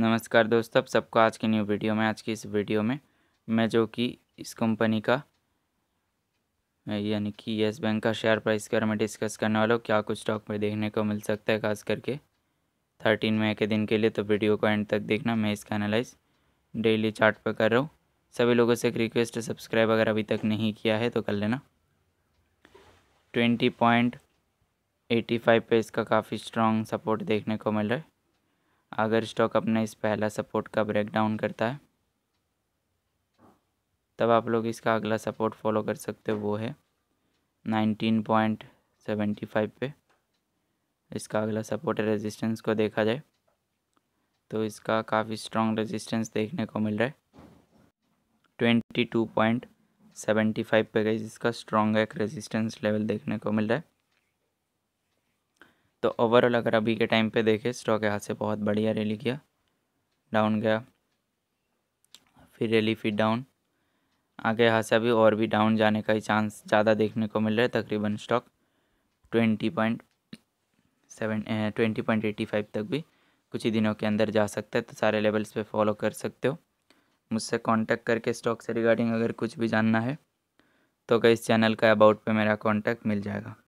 नमस्कार दोस्तों सबको आज की न्यू वीडियो में आज की इस वीडियो में मैं जो कि इस कंपनी का यानी कि येस बैंक का शेयर प्राइस के बारे में डिस्कस करने वाला हूँ क्या कुछ स्टॉक में देखने को मिल सकता है खास करके थर्टीन मई के दिन के लिए तो वीडियो को एंड तक देखना मैं इसका एनालाइज डेली चार्ट पर कर रहा हूँ सभी लोगों से एक रिक्वेस्ट है सब्सक्राइब अगर अभी तक नहीं किया है तो कर लेना ट्वेंटी पॉइंट एटी फाइव पे इसका काफ़ी स्ट्रॉन्ग सपोर्ट देखने को मिल रहा है अगर स्टॉक अपने इस पहला सपोर्ट का ब्रेकडाउन करता है तब आप लोग इसका अगला सपोर्ट फॉलो कर सकते हो वो है नाइनटीन पॉइंट सेवेंटी फाइव पे इसका अगला सपोर्ट रेजिस्टेंस को देखा जाए तो इसका काफ़ी स्ट्रॉन्ग रेजिस्टेंस देखने को मिल रहा है twenty two point seventy five पे गई इसका स्ट्रॉन्ग एक रेजिस्टेंस लेवल देखने को मिल रहा है तो ओवरऑल अगर अभी के टाइम पे देखें स्टॉक यहाँ से बहुत बढ़िया रैली किया डाउन गया फिर रैली फिर डाउन आगे यहाँ से अभी और भी डाउन जाने का ही चांस ज़्यादा देखने को मिल रहा है तकरीबन stock twenty point seven twenty point eighty five तक भी कुछ ही दिनों के अंदर जा सकता है तो सारे लेवल्स पे फॉलो कर सकते हो मुझसे कांटेक्ट करके स्टॉक से रिगार्डिंग अगर कुछ भी जानना है तो क्या इस चैनल का अबाउट पे मेरा कांटेक्ट मिल जाएगा